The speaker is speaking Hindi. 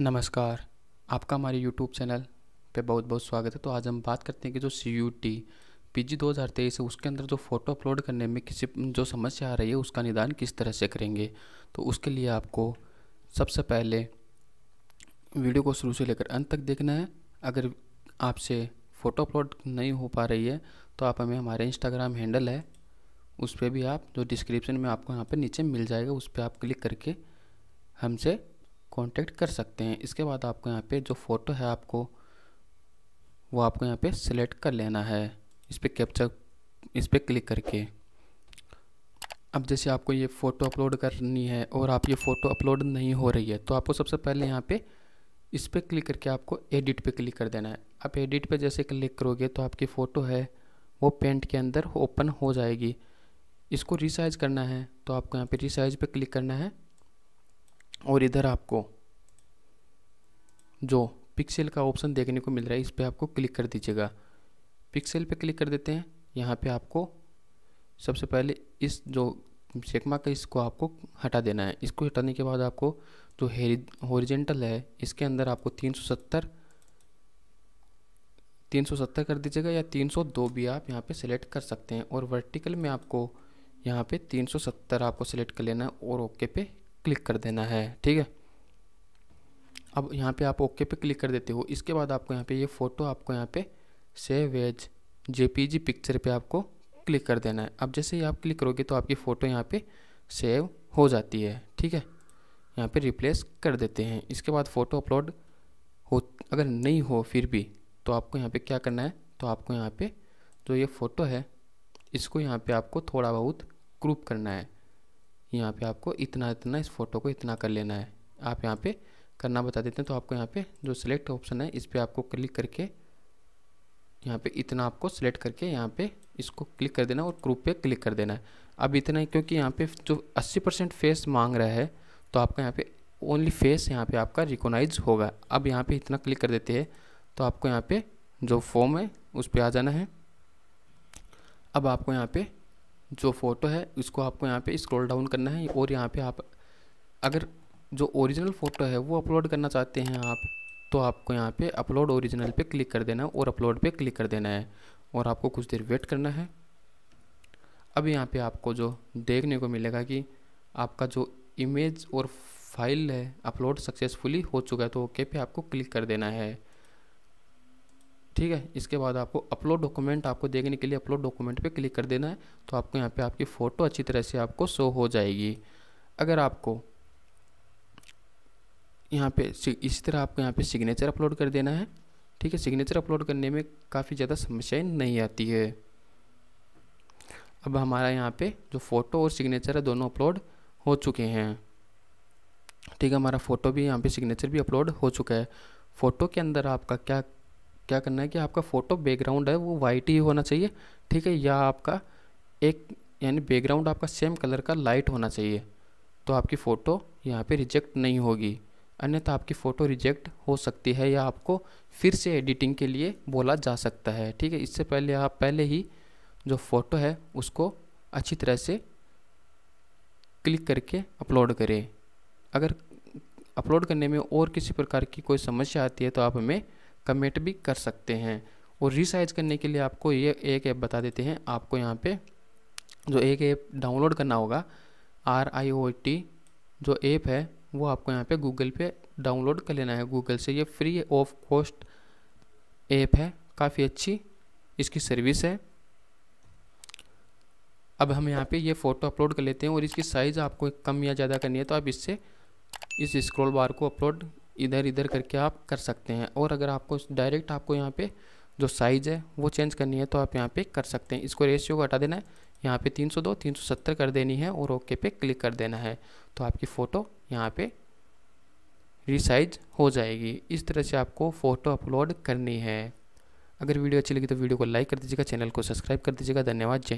नमस्कार आपका हमारे यूट्यूब चैनल पे बहुत बहुत स्वागत है तो आज हम बात करते हैं कि जो C U T P G दो हज़ार तेईस है उसके अंदर जो फ़ोटो अपलोड करने में किसी जो समस्या आ रही है उसका निदान किस तरह से करेंगे तो उसके लिए आपको सबसे पहले वीडियो को शुरू से लेकर अंत तक देखना है अगर आपसे फ़ोटो अपलोड नहीं हो पा रही है तो आप हमें हमारे इंस्टाग्राम हैंडल है उस पर भी आप जो डिस्क्रिप्शन में आपको यहाँ पर नीचे मिल जाएगा उस पर आप क्लिक करके हमसे कांटेक्ट कर सकते हैं इसके बाद आपको यहाँ पे जो फ़ोटो है आपको वो आपको यहाँ पे सिलेक्ट कर लेना है इस पर कैप्चर इस पर क्लिक करके अब जैसे आपको ये फ़ोटो अपलोड करनी है और आप ये फ़ोटो अपलोड नहीं हो रही है तो आपको सबसे पहले यहाँ पे इस पर क्लिक करके आपको एडिट पे क्लिक कर देना है आप एडिट पे जैसे क्लिक करोगे तो आपकी फ़ोटो है वो पेंट के अंदर ओपन हो जाएगी इसको रिसाइज करना है तो आपको यहाँ पे रिसाइज पे क्लिक करना है और इधर आपको जो पिक्सल का ऑप्शन देखने को मिल रहा है इस पर आपको क्लिक कर दीजिएगा पिक्सल पे क्लिक कर देते हैं यहाँ पे आपको सबसे पहले इस जो चेकमा का इसको आपको हटा देना है इसको हटाने के बाद आपको जो हॉरिजेंटल है इसके अंदर आपको 370 370 कर दीजिएगा या 302 भी आप यहाँ पे सेलेक्ट कर सकते हैं और वर्टिकल में आपको यहाँ पे 370 आपको सेलेक्ट कर लेना है और ओके पे क्लिक कर देना है ठीक है अब यहाँ पे आप ओके पे क्लिक कर देते हो इसके बाद आपको यहाँ पे ये फ़ोटो आपको यहाँ पे सेव एज जेपीजी पिक्चर पे आपको क्लिक कर देना है अब जैसे ही आप क्लिक करोगे तो आपकी फ़ोटो यहाँ पे सेव हो जाती है ठीक है यहाँ पे रिप्लेस कर देते हैं इसके बाद फ़ोटो अपलोड हो अगर नहीं हो फिर भी तो आपको यहाँ पर क्या करना है तो आपको यहाँ पर जो ये फ़ोटो है इसको यहाँ पर आपको थोड़ा बहुत क्रूप करना है यहाँ पे आपको इतना इतना इस फोटो को इतना कर लेना है आप यहाँ पे करना बता देते हैं तो आपको यहाँ पे जो सिलेक्ट ऑप्शन है इस पर आपको क्लिक करके यहाँ पे इतना आपको सिलेक्ट करके यहाँ पे इसको क्लिक कर देना और ग्रुप पे क्लिक कर देना है अब इतना ही क्योंकि यहाँ पे जो 80 परसेंट फेस मांग रहा है तो आपका यहाँ पे ओनली फेस यहाँ पे आपका रिकोनाइज होगा अब यहाँ पे इतना क्लिक कर देते हैं तो आपको यहाँ पे जो फॉर्म है उस पर आ जाना है अब आपको यहाँ पर जो फ़ोटो है इसको आपको यहाँ पे स्क्रॉल डाउन करना है और यहाँ पे आप अगर जो ओरिजिनल फ़ोटो है वो अपलोड करना चाहते हैं आप तो आपको यहाँ पे अपलोड ओरिजिनल पे क्लिक कर देना है और अपलोड पे क्लिक कर देना है और आपको कुछ देर वेट करना है अब यहाँ पे आपको जो देखने को मिलेगा कि आपका जो इमेज और फाइल है अपलोड सक्सेसफुली हो चुका है तो ओके पे आपको क्लिक कर देना है ठीक है इसके बाद आपको अपलोड डॉक्यूमेंट आपको देखने के लिए अपलोड डॉक्यूमेंट पे क्लिक कर देना है तो आपको यहाँ पे आपकी फ़ोटो अच्छी तरह से आपको शो हो जाएगी अगर आपको यहाँ पे इसी तरह आपको यहाँ पे सिग्नेचर अपलोड कर देना है ठीक है सिग्नेचर अपलोड करने में काफ़ी ज़्यादा समस्याएँ नहीं आती है अब हमारा यहाँ पर जो फ़ोटो और सिग्नेचर है दोनों अपलोड हो चुके हैं ठीक है हमारा फ़ोटो भी यहाँ पर सिग्नेचर भी अपलोड हो चुका है फ़ोटो के अंदर आपका क्या क्या करना है कि आपका फ़ोटो बैकग्राउंड है वो वाइट ही होना चाहिए ठीक है या आपका एक यानी बैकग्राउंड आपका सेम कलर का लाइट होना चाहिए तो आपकी फ़ोटो यहाँ पे रिजेक्ट नहीं होगी अन्यथा आपकी फ़ोटो रिजेक्ट हो सकती है या आपको फिर से एडिटिंग के लिए बोला जा सकता है ठीक है इससे पहले आप पहले ही जो फ़ोटो है उसको अच्छी तरह से क्लिक करके अपलोड करें अगर अपलोड करने में और किसी प्रकार की कोई समस्या आती है तो आप हमें कमेंट भी कर सकते हैं और रिसाइज करने के लिए आपको ये एक ऐप बता देते हैं आपको यहाँ पे जो एक ऐप डाउनलोड करना होगा आर आई ओ टी जो ऐप है वो आपको यहाँ पे गूगल पे डाउनलोड कर लेना है गूगल से ये फ्री ऑफ कॉस्ट ऐप है काफ़ी अच्छी इसकी सर्विस है अब हम यहाँ पे ये फ़ोटो अपलोड कर लेते हैं और इसकी साइज़ आपको कम या ज़्यादा करनी है तो आप इससे इस स्क्रॉल बार को अपलोड इधर इधर करके आप कर सकते हैं और अगर आपको डायरेक्ट आपको यहाँ पे जो साइज़ है वो चेंज करनी है तो आप यहाँ पे कर सकते हैं इसको रेशियो को हटा देना है यहाँ पे 302 370 कर देनी है और ओके पे क्लिक कर देना है तो आपकी फ़ोटो यहाँ पे रिसाइज हो जाएगी इस तरह से आपको फ़ोटो अपलोड करनी है अगर वीडियो अच्छी लगी तो वीडियो को लाइक कर दीजिएगा चैनल को सब्सक्राइब कर दीजिएगा धन्यवाद जय